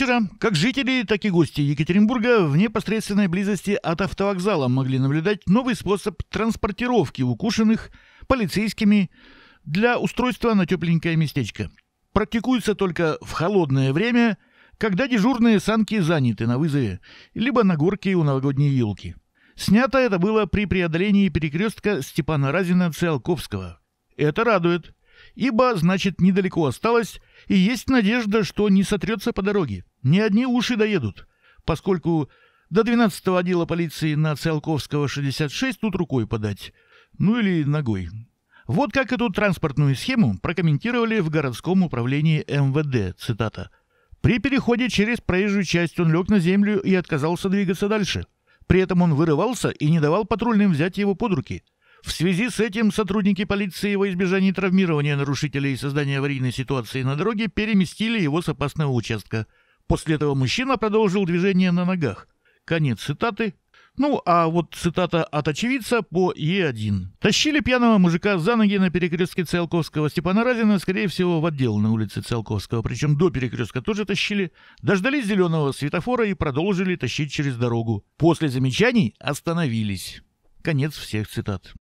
Вчера как жители, так и гости Екатеринбурга в непосредственной близости от автовокзала могли наблюдать новый способ транспортировки укушенных полицейскими для устройства на тепленькое местечко. Практикуется только в холодное время, когда дежурные санки заняты на вызове, либо на горке у новогодней елки. Снято это было при преодолении перекрестка Степана Разина Циолковского. Это радует ибо, значит, недалеко осталось, и есть надежда, что не сотрется по дороге. Не одни уши доедут, поскольку до 12-го отдела полиции на Циолковского, 66, тут рукой подать. Ну или ногой. Вот как эту транспортную схему прокомментировали в городском управлении МВД, цитата. «При переходе через проезжую часть он лег на землю и отказался двигаться дальше. При этом он вырывался и не давал патрульным взять его под руки. В связи с этим сотрудники полиции во избежание травмирования нарушителей и создания аварийной ситуации на дороге переместили его с опасного участка. После этого мужчина продолжил движение на ногах. Конец цитаты. Ну, а вот цитата от очевидца по Е1. «Тащили пьяного мужика за ноги на перекрестке Циолковского Степана Разина, скорее всего, в отдел на улице Циолковского, причем до перекрестка тоже тащили, дождались зеленого светофора и продолжили тащить через дорогу. После замечаний остановились». Конец всех цитат.